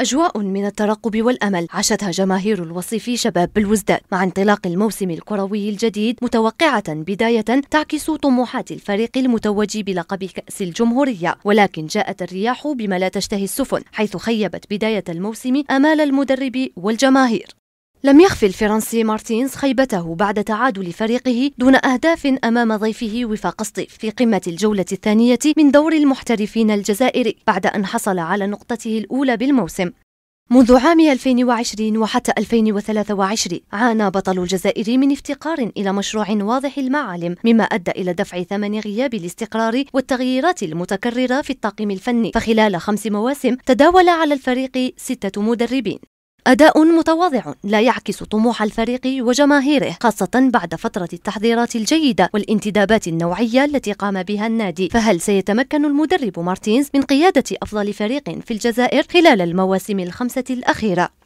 أجواء من الترقب والأمل عاشتها جماهير الوصيف شباب بالوزداد مع انطلاق الموسم الكروي الجديد متوقعة بداية تعكس طموحات الفريق المتوج بلقب كأس الجمهورية ولكن جاءت الرياح بما لا تشتهي السفن حيث خيبت بداية الموسم آمال المدرب والجماهير لم يخفي الفرنسي مارتينز خيبته بعد تعادل فريقه دون أهداف أمام ضيفه وفاق الصيف في قمة الجولة الثانية من دور المحترفين الجزائري بعد أن حصل على نقطته الأولى بالموسم منذ عام 2020 وحتى 2023 عانى بطل الجزائر من افتقار إلى مشروع واضح المعالم مما أدى إلى دفع ثمن غياب الاستقرار والتغييرات المتكررة في الطاقم الفني فخلال خمس مواسم تداول على الفريق ستة مدربين أداء متواضع لا يعكس طموح الفريق وجماهيره خاصة بعد فترة التحضيرات الجيدة والانتدابات النوعية التي قام بها النادي فهل سيتمكن المدرب مارتينز من قيادة أفضل فريق في الجزائر خلال المواسم الخمسة الأخيرة